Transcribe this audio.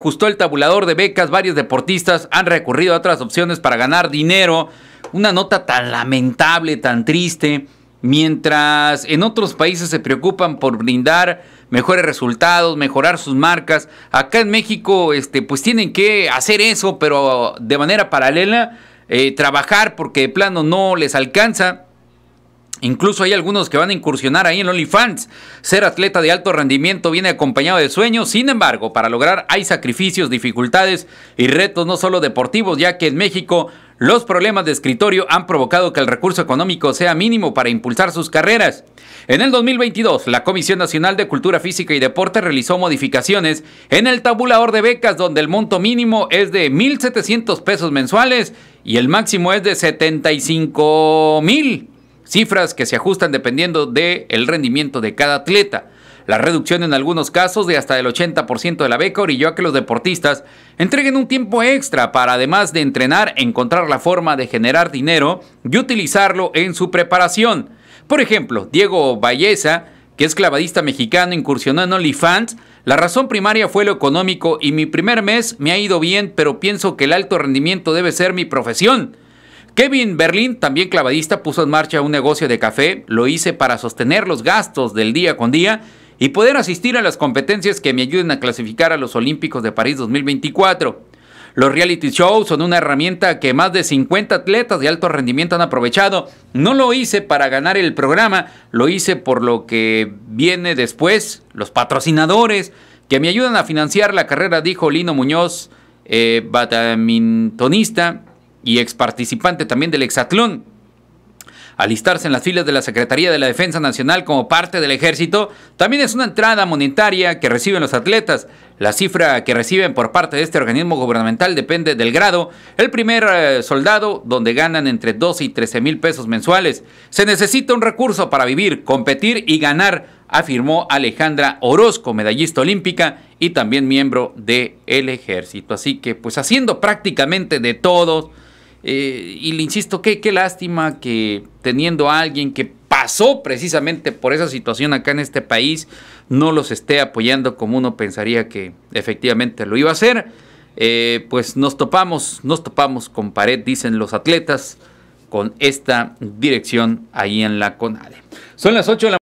Justo el tabulador de becas, varios deportistas han recurrido a otras opciones para ganar dinero. Una nota tan lamentable, tan triste, mientras en otros países se preocupan por brindar mejores resultados, mejorar sus marcas. Acá en México, este, pues tienen que hacer eso, pero de manera paralela, eh, trabajar porque de plano no les alcanza. Incluso hay algunos que van a incursionar ahí en OnlyFans. Ser atleta de alto rendimiento viene acompañado de sueños. Sin embargo, para lograr hay sacrificios, dificultades y retos no solo deportivos, ya que en México los problemas de escritorio han provocado que el recurso económico sea mínimo para impulsar sus carreras. En el 2022, la Comisión Nacional de Cultura Física y Deporte realizó modificaciones en el tabulador de becas donde el monto mínimo es de 1.700 pesos mensuales y el máximo es de 75 mil cifras que se ajustan dependiendo del rendimiento de cada atleta. La reducción en algunos casos de hasta el 80% de la beca orilló a que los deportistas entreguen un tiempo extra para, además de entrenar, encontrar la forma de generar dinero y utilizarlo en su preparación. Por ejemplo, Diego Valleza, que es clavadista mexicano, incursionó en OnlyFans. La razón primaria fue lo económico y mi primer mes me ha ido bien, pero pienso que el alto rendimiento debe ser mi profesión. Kevin Berlín, también clavadista, puso en marcha un negocio de café. Lo hice para sostener los gastos del día con día y poder asistir a las competencias que me ayuden a clasificar a los Olímpicos de París 2024. Los reality shows son una herramienta que más de 50 atletas de alto rendimiento han aprovechado. No lo hice para ganar el programa, lo hice por lo que viene después, los patrocinadores que me ayudan a financiar la carrera, dijo Lino Muñoz, eh, batamintonista y ex participante también del Exatlón. Alistarse en las filas de la Secretaría de la Defensa Nacional como parte del ejército también es una entrada monetaria que reciben los atletas. La cifra que reciben por parte de este organismo gubernamental depende del grado. El primer eh, soldado, donde ganan entre 12 y 13 mil pesos mensuales. Se necesita un recurso para vivir, competir y ganar, afirmó Alejandra Orozco, medallista olímpica y también miembro del ejército. Así que pues haciendo prácticamente de todos eh, y le insisto, qué, qué lástima que teniendo a alguien que pasó precisamente por esa situación acá en este país, no los esté apoyando como uno pensaría que efectivamente lo iba a hacer. Eh, pues nos topamos, nos topamos con pared, dicen los atletas, con esta dirección ahí en la CONADE. Son las 8 de la